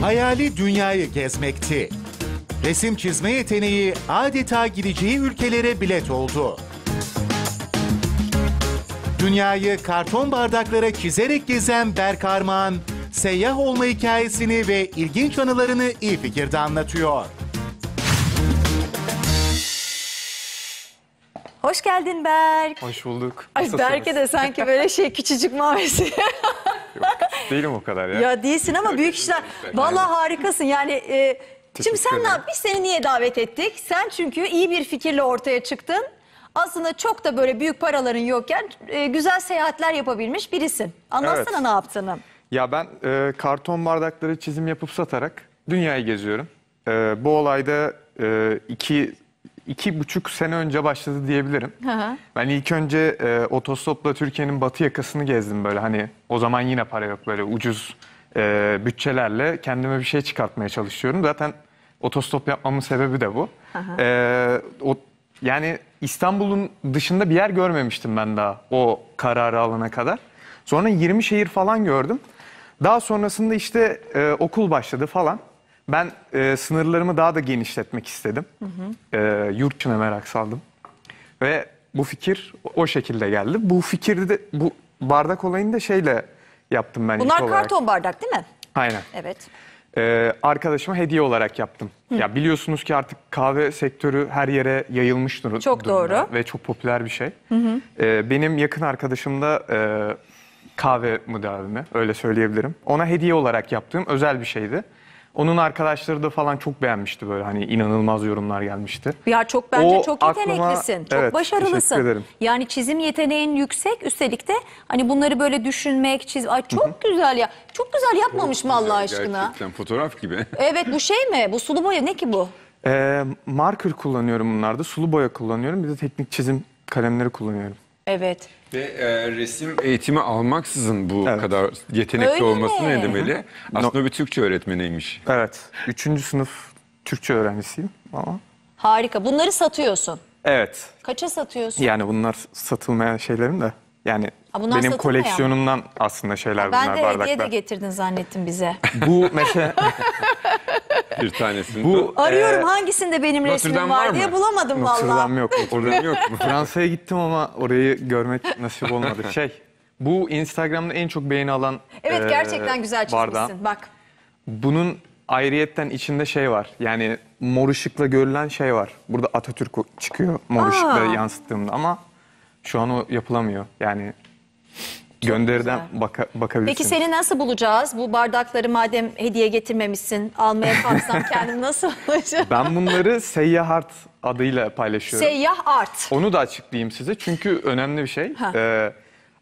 Hayali dünyayı gezmekti. Resim çizme yeteneği adeta gideceği ülkelere bilet oldu. Dünyayı karton bardaklara çizerek gezen Berk Armağan, seyyah olma hikayesini ve ilginç anılarını iyi fikirde anlatıyor. Hoş geldin Berk. Hoş bulduk. Ay Berk'e de sanki böyle şey küçücük mavisi. değilim o kadar ya. Ya değilsin ama büyük işler. Valla harikasın yani. E, şimdi sen ne yap? Biz seni niye davet ettik? Sen çünkü iyi bir fikirle ortaya çıktın. Aslında çok da böyle büyük paraların yokken e, güzel seyahatler yapabilmiş birisin. Anlatsana Evet. ne yaptığını. Ya ben e, karton bardakları çizim yapıp satarak dünyayı geziyorum. E, bu olayda e, iki iki buçuk sene önce başladı diyebilirim. Hı Ben ilk önce e, otostopla Türkiye'nin batı yakasını gezdim böyle hani o zaman yine para yok böyle ucuz e, bütçelerle kendime bir şey çıkartmaya çalışıyorum. Zaten otostop yapmamın sebebi de bu. E, o, yani İstanbul'un dışında bir yer görmemiştim ben daha o kararı alana kadar. Sonra 20 şehir falan gördüm. Daha sonrasında işte e, okul başladı falan. Ben e, sınırlarımı daha da genişletmek istedim. Hı hı. E, yurt merak saldım. Ve bu fikir o şekilde geldi. Bu fikirde de bu bardak olayını da şeyle yaptım ben Bunlar ilk olarak. karton bardak değil mi? Aynen. Evet. Ee, arkadaşıma hediye olarak yaptım. Hı. Ya biliyorsunuz ki artık kahve sektörü her yere yayılmış dur çok doğru. Ve çok popüler bir şey. Hı hı. Ee, benim yakın arkadaşım da e, kahve müdavimi öyle söyleyebilirim. Ona hediye olarak yaptığım özel bir şeydi. Onun arkadaşları da falan çok beğenmişti böyle hani inanılmaz yorumlar gelmişti. Ya çok bence O çok aklıma- yeteneklisin. çok evet, başarılısın. Yani çizim yeteneğin yüksek. Üstelik de hani bunları böyle düşünmek, çiz ay çok güzel ya. Çok güzel yapmamış mı Allah aşkına? Gerçekten fotoğraf gibi. Evet bu şey mi? Bu sulu boya ne ki bu? Ee, marker kullanıyorum bunlarda, sulu boya kullanıyorum, bir de teknik çizim kalemleri kullanıyorum. Evet. Ve e, resim eğitimi almaksızın bu Evet. kadar yetenekli Öyle olması mi? ne demeli? Aslında bir Türkçe öğretmeniymiş. Evet. Üçüncü sınıf Türkçe öğrencisiyim ama. Harika. Bunları satıyorsun. Evet. Kaça satıyorsun? Yani bunlar satılmayan şeylerim de. Yani Ha, benim satılmayan koleksiyonumdan aslında şeyler bunlar bardaklar. Ben de bardaklar. hediye de getirdin zannettim bize. Bu mesela Bir tanesini. Bu, Arıyorum e, hangisinde benim Notre resmim var, var diye mı? bulamadım valla. Amsterdam yok. Oradan yok Fransa'ya gittim ama orayı görmek nasip olmadı. Şey, bu Instagram'da en çok beğeni alan Evet e, gerçekten e, güzel çizmişsin. Bak Bunun ayrıyetten içinde şey var. Yani mor ışıkla görülen şey var. Burada Atatürk çıkıyor mor Aa. ışıkla yansıttığımda ama şu an o yapılamıyor. Yani gönderiden güzel. baka, bakabilirsiniz. Peki seni nasıl bulacağız? Bu bardakları madem hediye getirmemişsin, almaya kalksam kendim nasıl bulacağım? Ben bunları Seyyah Art adıyla paylaşıyorum. Seyyah Art. Onu da açıklayayım size çünkü önemli bir şey. Ee,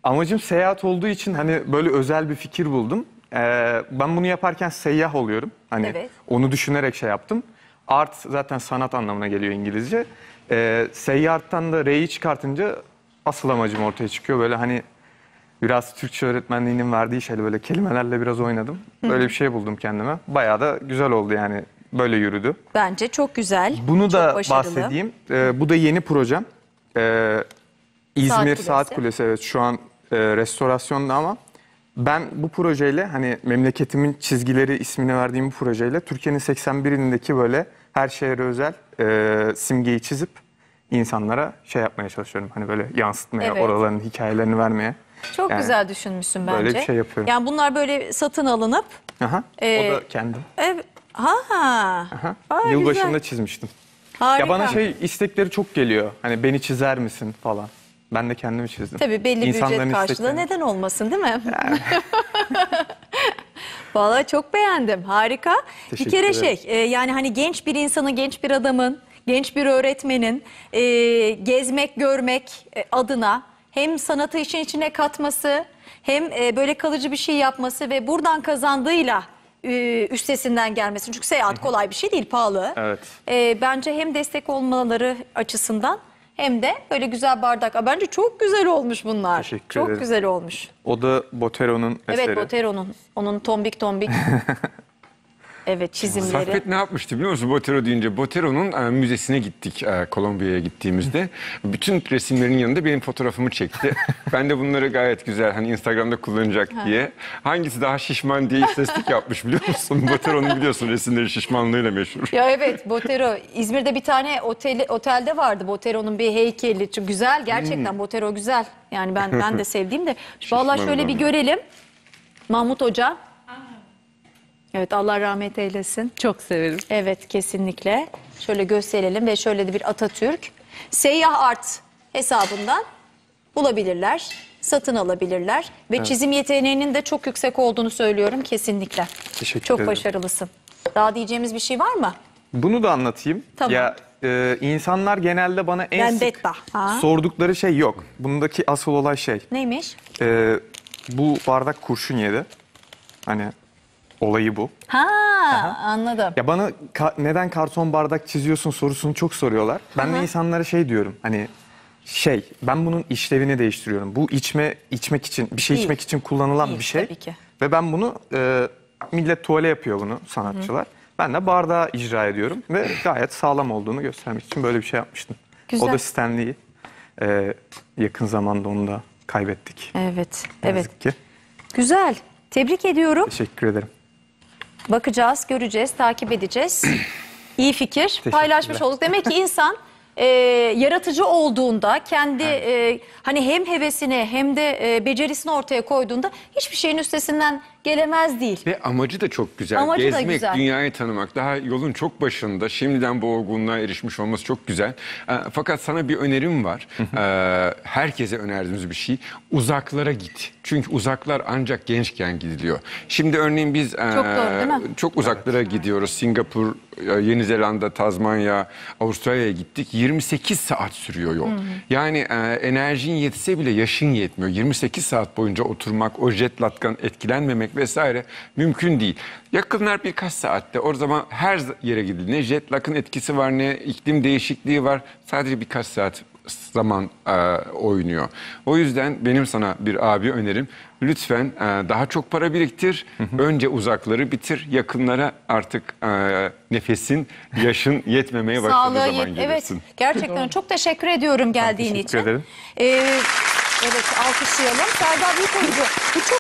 amacım seyahat olduğu için hani böyle özel bir fikir buldum. Ee, ben bunu yaparken seyyah oluyorum. Hani evet. onu düşünerek şey yaptım. Art zaten sanat anlamına geliyor İngilizce. Ee, seyyarttan da R'yi çıkartınca asıl amacım ortaya çıkıyor. Böyle hani biraz Türkçe öğretmenliğinin verdiği şeyle böyle kelimelerle biraz oynadım. Böyle bir şey buldum kendime. Bayağı da güzel oldu yani. Böyle yürüdü. Bence çok güzel. Bunu çok da başarılı. bahsedeyim. Ee, bu da yeni projem. Ee, İzmir Saat Kulesi. Saat Kulesi evet şu an e, restorasyonda ama ben bu projeyle hani memleketimin çizgileri ismini verdiğim bu projeyle Türkiye'nin 81'indeki böyle her şehre özel e, simgeyi çizip insanlara şey yapmaya çalışıyorum. Hani böyle yansıtmaya, Evet. oraların hikayelerini vermeye. Çok Yani güzel düşünmüşsün bence. böyle bir şey yapıyorum. Yani bunlar böyle satın alınıp Aha. Ee, o da e, kendim. ev ha ha. Aha. Aa, Yılbaşında güzel. çizmiştim. Harika. Ya bana şey istekleri çok geliyor. Hani beni çizer misin falan. Ben de kendimi çizdim. Tabii belli bir ücret karşılığı isteklerini. neden olmasın değil mi? Vallahi çok beğendim. Harika. bir kere ederim. şey e, yani hani genç bir insanın, genç bir adamın genç bir öğretmenin e, gezmek, görmek e, adına hem sanatı işin içine katması hem e, böyle kalıcı bir şey yapması ve buradan kazandığıyla e, üstesinden gelmesin Çünkü seyahat kolay bir şey değil, pahalı. Evet. E, bence hem destek olmaları açısından hem de böyle güzel bardak. A Bence çok güzel olmuş bunlar. Teşekkür Çok ederim. güzel olmuş. O da Botero'nun eseri. Evet Botero'nun. Onun tombik tombik Evet çizimleri. Saffet ne yapmıştı biliyor musun Botero deyince? Botero'nun e, müzesine gittik e, Kolombiya'ya gittiğimizde. Bütün resimlerin yanında benim fotoğrafımı çekti. ben de bunları gayet güzel hani Instagram'da kullanacak diye. Hangisi daha şişman diye istatistik yapmış biliyor musun? Botero'nun biliyorsun resimleri şişmanlığıyla meşhur. Ya evet Botero. İzmir'de bir tane otel, otelde vardı Botero'nun bir heykeli. Çünkü güzel gerçekten hmm. Botero güzel. Yani ben ben de sevdiğim de. valla şöyle bir görelim. Mahmut Hoca. Evet Allah rahmet eylesin. Çok severim. Evet kesinlikle. Şöyle gösterelim ve şöyle de bir Atatürk. Seyyah Art hesabından bulabilirler, satın alabilirler. Ve Evet. çizim yeteneğinin de çok yüksek olduğunu söylüyorum kesinlikle. Teşekkür Çok ederim. başarılısın. Daha diyeceğimiz bir şey var mı? Bunu da anlatayım. Tamam. Ya e, insanlar genelde bana en Ben sık Ha. sordukları şey yok. Bundaki asıl olay şey. Neymiş? e, bu bardak kurşun yedi. Hani olayı bu. Ha Aha. anladım. Ya bana ka neden karton bardak çiziyorsun sorusunu çok soruyorlar. Ben de insanlara şey diyorum hani şey ben bunun işlevini değiştiriyorum. Bu içme içmek için bir şey Değil. içmek için kullanılan Değil, bir şey. tabii ki. Ve ben bunu e, millet tuvale yapıyor bunu sanatçılar. Ben de bardağı icra ediyorum ve gayet sağlam olduğunu göstermek için böyle bir şey yapmıştım. Güzel. O da Stanley'i e, yakın zamanda onu da kaybettik. Evet, Ne evet. ki. Güzel. Tebrik ediyorum. Teşekkür ederim. Bakacağız, göreceğiz, takip edeceğiz. İyi fikir. Paylaşmış olduk. Demek ki insan e, yaratıcı olduğunda kendi e, hani hem hevesini hem de e, becerisini ortaya koyduğunda hiçbir şeyin üstesinden gelemez değil. Ve amacı da çok güzel. Amacı Gezmek, da güzel. dünyayı tanımak. Daha yolun çok başında. Şimdiden bu olgunluğa erişmiş olması çok güzel. Ee, fakat sana bir önerim var. Ee, herkese önerdiğimiz bir şey. Uzaklara git. Çünkü uzaklar ancak gençken gidiliyor. Şimdi örneğin biz ee, çok, doğru, çok uzaklara evet. gidiyoruz. Singapur, e, Yeni Zelanda, Tazmanya, Avustralya'ya gittik. 28 saat sürüyor yol. Hı hı. Yani e, enerjin yetse bile yaşın yetmiyor. 28 saat boyunca oturmak, o jet latkan etkilenmemek vesaire mümkün değil. Yakınlar birkaç saatte o zaman her yere gidildi. Ne jet lag'ın etkisi var ne iklim değişikliği var. Sadece birkaç saat zaman e, oynuyor. O yüzden benim sana bir abi önerim. Lütfen e, daha çok para biriktir. Hı hı. Önce uzakları bitir. Yakınlara artık e, nefesin, yaşın yetmemeye başladığı zaman yet- gelirsin. Evet, gerçekten çok teşekkür ediyorum geldiğin teşekkür için. Teşekkür ederim. Ee, evet, alkışlayalım. Serdar Büyükoyucu,